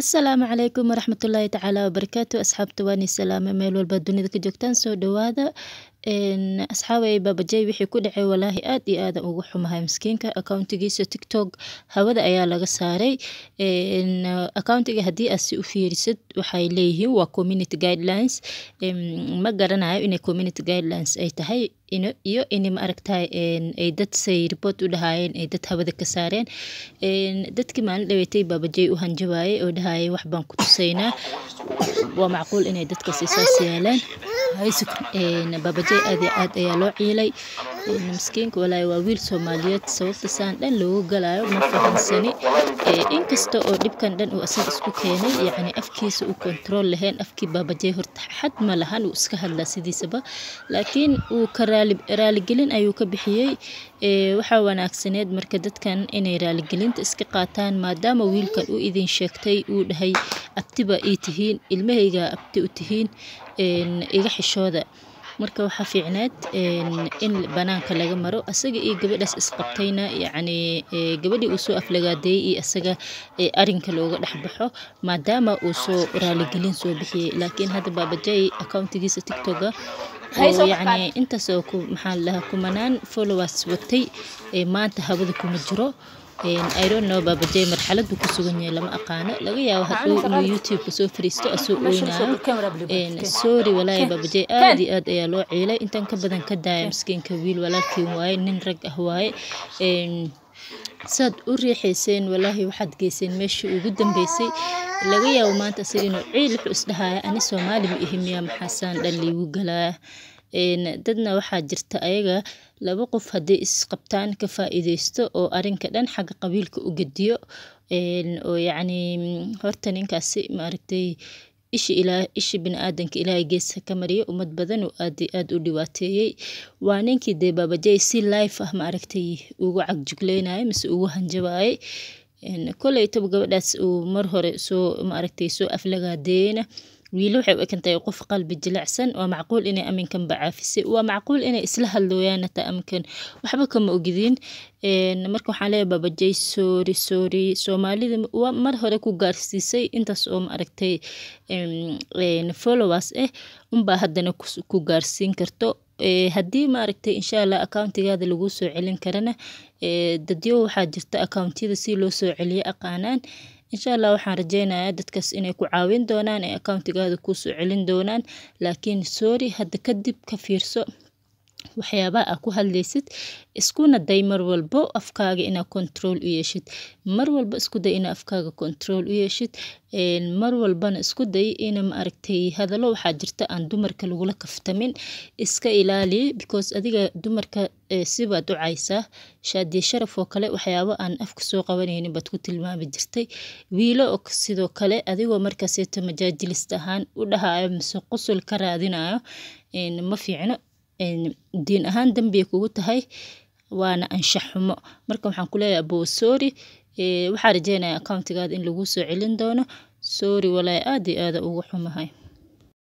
asalaamu calaykum waraxmatullaahi tacaala wabarakaatu asxaabta waan i salaame meel walba dunida ka joogtaan soo dhowaada asxaabey baabajey wixii ku dhacay walaahi aad iyo aadan ugu xumahay miskiinka accountigiisa tiktok hawada ayaa laga saaray accountiga haddii aad si u fiirisad waxay leeyihiin waa community guidelines ma garanayo inay community guidelines ay tahay iyo in maaragtay ay dad say report u dhahaayeen ay dad hawada ka saareen dadkii maalin dhaweetay baabajey u hanjabaayay oo dhahaayay wax baan ku tusaynaa waa macquul inay dadka siisaas yeeleen hayso baabajay eh, aad iyo aad ayaa loo ciilay miskiinka walaayo waa wiil soomaaliyeed sababta saan dhan loogu galaayo ma fahansani inkasta oo dhibkan dhan uu asaga isku keenay yacni afkiisa uu kontrool lahayn afkii baabajay horta xad ma lahan uu iska hadlaa sidiisaba laakiin uu ka raaligelin ayuu ka bixiyey waxaa wanaagsaneed marka dadkan inay raaligelinta iska qaataan maadaama wiilkan uu idin sheegtay uu dhahay abtiba ii tihiin ilmahayga abti u tihiin iga xishooda marka waxaa fiicnaad in banaanka laga maro asaga iyo gabadhaas isqabtayna yacni gabadhii uu soo aflagaadeeyey iyo asaga arinka looga dhexbaxo maadaama uu soo raaligelin soo bixiyey laakiin hadda baabajay accountigiisa tictoga yani intaas maxaa ladhahaa kumanaan followers watay maanta hawada kuma jiro iron baabajey marxalad buu ku sugan yahay lama aqaano laga yaabo hadduu inuu youtube-ka soo fariisto asoo oynaayo sorry walaahi baabajey aada iyo aad ayaa loo ciilay intan ka badan ka daaya miskiinka wiil walaalkii waaye nin rag ah waaye saad u riixeyseen walaahi waxaad geyseen meeshii ugu dambeysay laga yaabo maanta si inuu ciil wuxuu isdhahaya ani soomaali ma ihi miyaa maxaasaan dhaliigu galaa dadna waxaa jirta ayaga laba qof hadday isqabtaan ka faa-iideysto oo arinka dhan xagga qabiilka u gediyo oo yacni mm, horta ninkaasi maaragtay isha biniaadanka ilaahay geesa ka mariya ummad badan oo aad aad u dhibaateeyey waa ninkii dee baabajay si life ah ma aragtay ugu cagjugleynayo mise ugu hanjabaayay koleytaba gabadhaas uu mar hore soo maaragtay soo aflagaadeyna wiil waxay u ekantahay qof qalbi jilacsan waa macquul inay aminkanba caafisay waa macquul inay isla hadlooyaana taa aminkan waxba kama ogidin marka waxaan leeyahay babajay soori soori soomaalida mar hore ku gaarsiisay intaas oo maaragtay followers ah eh, unbaa haddana ku gaarsiin karto eh, haddii maaragtay insha allah accountigaada laguu soo celin karana eh, dadyo waxaa jirta accountiyada si loo soo celiyo aqaanaan insha allah waxaan rajeynayaa dadkaas inay ku caawin doonaan ay accountigaada kusoo celin doonaan laakiin sorry hadda kadib ka fiirso waxyaabaha aa ku hadlaysid iskuna day mar walbo afkaaga inaa control u yeeshid mar walbo isku day inaa afkaaga control u yeeshid mar walbana isku day ina ma aragtay hadalo waxaa jirta aan dumarka lagula kaftamin iska ilaali because adiga dumarka sibaad u caysaa shaadiye sharaf oo kale waxyaabo aan afka soo qabanaynin baad ku tilmaami jirtay wiilo sidoo kale adigoo markaaseeto majaajilist ahaan u dhahaayo mise qosol ka raadinayo ma fiicno diin ahaan dambi kugu tahay waana anshax xumo marka waxaan ku kuleeyahay abow sori waxaa rajeynaya accountigaada in laguu soo celin doono sori walaay aad iyo aada ugu xumahay